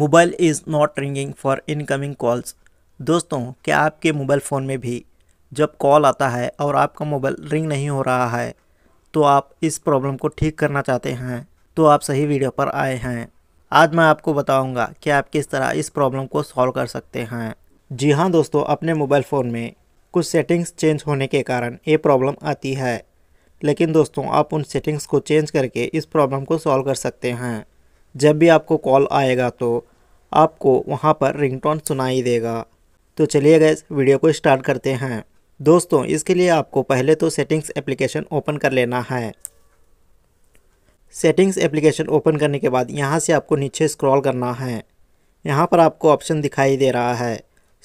mobile is not ringing for incoming calls दोस्तों क्या आपके मोबाइल फ़ोन में भी जब कॉल आता है और आपका मोबाइल रिंग नहीं हो रहा है तो आप इस प्रॉब्लम को ठीक करना चाहते हैं तो आप सही वीडियो पर आए हैं आज मैं आपको बताऊंगा कि आप किस तरह इस प्रॉब्लम को सॉल्व कर सकते हैं जी हाँ दोस्तों अपने मोबाइल फ़ोन में कुछ सेटिंग्स चेंज होने के कारण ये प्रॉब्लम आती है लेकिन दोस्तों आप उन सेटिंग्स को चेंज करके इस प्रॉब्लम को सॉल्व कर सकते हैं जब भी आपको कॉल आएगा तो आपको वहाँ पर रिंगटोन सुनाई देगा तो चलिए गए वीडियो को स्टार्ट करते हैं दोस्तों इसके लिए आपको पहले तो सेटिंग्स एप्लीकेशन ओपन कर लेना है सेटिंग्स एप्लीकेशन ओपन करने के बाद यहाँ से आपको नीचे स्क्रॉल करना है यहाँ पर आपको ऑप्शन दिखाई दे रहा है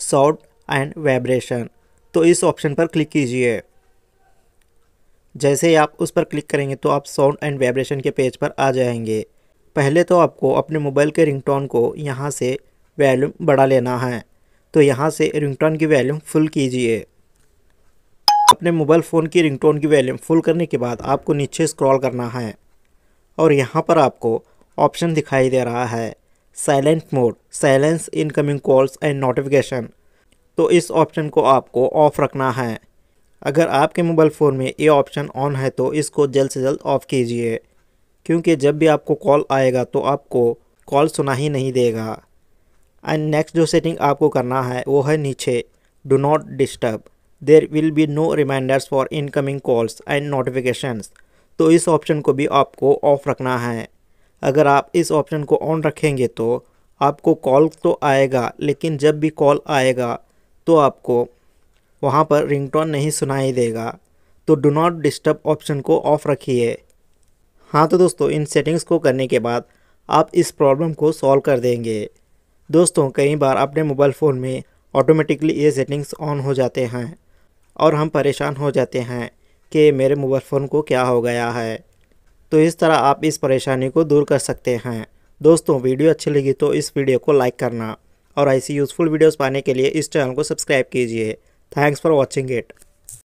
साउंड एंड वाइब्रेशन तो इस ऑप्शन पर क्लिक कीजिए जैसे ही आप उस पर क्लिक करेंगे तो आप साउंड एंड वाइब्रेशन के पेज पर आ जाएंगे पहले तो आपको अपने मोबाइल के रिंगटोन को यहाँ से वैल्यूम बढ़ा लेना है तो यहाँ से रिंगटोन की वैल्यूम फुल कीजिए अपने मोबाइल फ़ोन की रिंगटोन की वैल्यूम फुल करने के बाद आपको नीचे स्क्रॉल करना है और यहाँ पर आपको ऑप्शन दिखाई दे रहा है silent mode silence incoming calls and notification तो इस ऑप्शन को आपको ऑफ़ रखना है अगर आपके मोबाइल फ़ोन में ये ऑप्शन ऑन है तो इसको जल्द से जल्द ऑफ़ कीजिए क्योंकि जब भी आपको कॉल आएगा तो आपको कॉल सुना ही नहीं देगा एंड नेक्स्ट जो सेटिंग आपको करना है वो है नीचे do not disturb there will be no reminders for incoming calls and notifications तो इस ऑप्शन को भी आपको ऑफ रखना है अगर आप इस ऑप्शन को ऑन रखेंगे तो आपको कॉल तो आएगा लेकिन जब भी कॉल आएगा तो आपको वहाँ पर रिंगटोन नहीं सुनाई देगा तो डो नॉट डिस्टर्ब ऑप्शन को ऑफ रखिए हाँ तो दोस्तों इन सेटिंग्स को करने के बाद आप इस प्रॉब्लम को सॉल्व कर देंगे दोस्तों कई बार अपने मोबाइल फ़ोन में ऑटोमेटिकली ये सेटिंग्स ऑन हो जाते हैं और हम परेशान हो जाते हैं कि मेरे मोबाइल फ़ोन को क्या हो गया है तो इस तरह आप इस परेशानी को दूर कर सकते हैं दोस्तों वीडियो अच्छी लगी तो इस वीडियो को लाइक करना और ऐसी यूज़फुल वीडियोज़ पाने के लिए इस चैनल को सब्सक्राइब कीजिए थैंक्स फॉर वॉचिंग इट